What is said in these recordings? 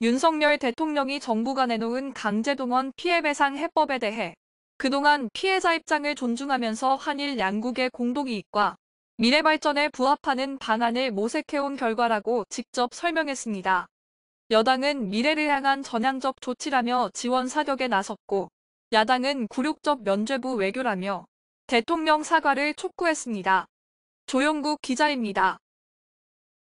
윤석열 대통령이 정부가 내놓은 강제동원 피해배상 해법에 대해 그동안 피해자 입장을 존중하면서 한일 양국의 공동이익과 미래발전에 부합하는 방안을 모색해온 결과라고 직접 설명했습니다. 여당은 미래를 향한 전향적 조치라며 지원 사격에 나섰고 야당은 굴욕적 면죄부 외교라며 대통령 사과를 촉구했습니다. 조영국 기자입니다.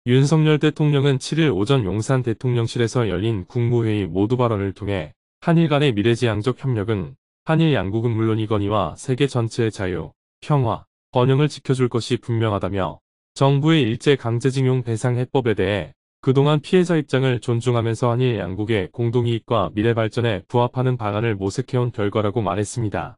윤석열 대통령은 7일 오전 용산 대통령실에서 열린 국무회의 모두 발언을 통해 한일 간의 미래지향적 협력은 한일 양국은 물론이거니와 세계 전체의 자유, 평화, 번영을 지켜줄 것이 분명하다며 정부의 일제 강제징용 배상 해법에 대해 그동안 피해자 입장을 존중하면서 한일 양국의 공동이익과 미래 발전에 부합하는 방안을 모색해온 결과라고 말했습니다.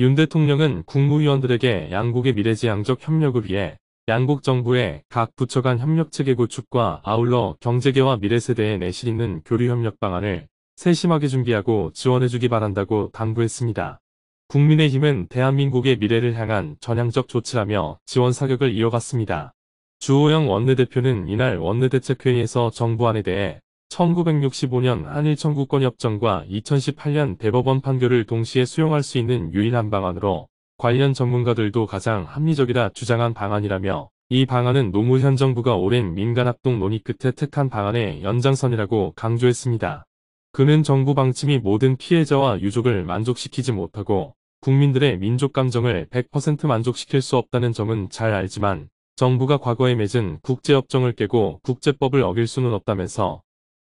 윤 대통령은 국무위원들에게 양국의 미래지향적 협력을 위해 양국 정부의 각 부처 간 협력 체계 구축과 아울러 경제계와 미래세대에 내실 있는 교류 협력 방안을 세심하게 준비하고 지원해주기 바란다고 당부했습니다. 국민의힘은 대한민국의 미래를 향한 전향적 조치라며 지원 사격을 이어갔습니다. 주호영 원내대표는 이날 원내대책회의에서 정부안에 대해 1965년 한일 청구권 협정과 2018년 대법원 판결을 동시에 수용할 수 있는 유일한 방안으로 관련 전문가들도 가장 합리적이라 주장한 방안이라며 이 방안은 노무현 정부가 오랜 민간합동 논의 끝에 택한 방안의 연장선이라고 강조했습니다. 그는 정부 방침이 모든 피해자와 유족을 만족시키지 못하고 국민들의 민족 감정을 100% 만족시킬 수 없다는 점은 잘 알지만 정부가 과거에 맺은 국제협정을 깨고 국제법을 어길 수는 없다면서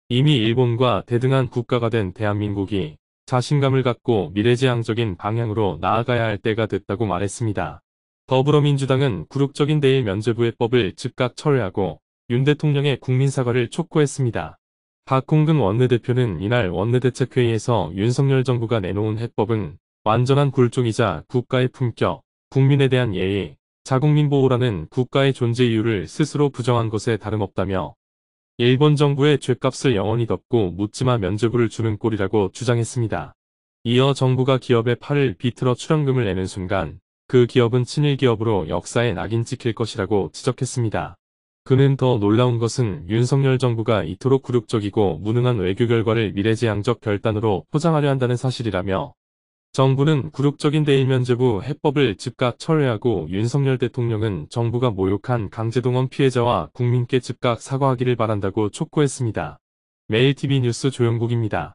이미 일본과 대등한 국가가 된 대한민국이 자신감을 갖고 미래지향적인 방향으로 나아가야 할 때가 됐다고 말했습니다. 더불어민주당은 굴욕적인 대일 면제부의 법을 즉각 철회하고 윤 대통령의 국민사과를 촉구했습니다. 박홍근 원내대표는 이날 원내대책회의에서 윤석열 정부가 내놓은 해법은 완전한 굴종이자 국가의 품격, 국민에 대한 예의, 자국민 보호라는 국가의 존재 이유를 스스로 부정한 것에 다름없다며 일본 정부의 죗값을 영원히 덮고 묻지마 면제부를 주는 꼴이라고 주장했습니다. 이어 정부가 기업의 팔을 비틀어 출연금을 내는 순간 그 기업은 친일 기업으로 역사에 낙인 찍힐 것이라고 지적했습니다. 그는 더 놀라운 것은 윤석열 정부가 이토록 굴욕적이고 무능한 외교 결과를 미래지향적 결단으로 포장하려 한다는 사실이라며 정부는 굴욕적인 대일면제부 해법을 즉각 철회하고 윤석열 대통령은 정부가 모욕한 강제동원 피해자와 국민께 즉각 사과하기를 바란다고 촉구했습니다. 매일TV 뉴스 조영국입니다.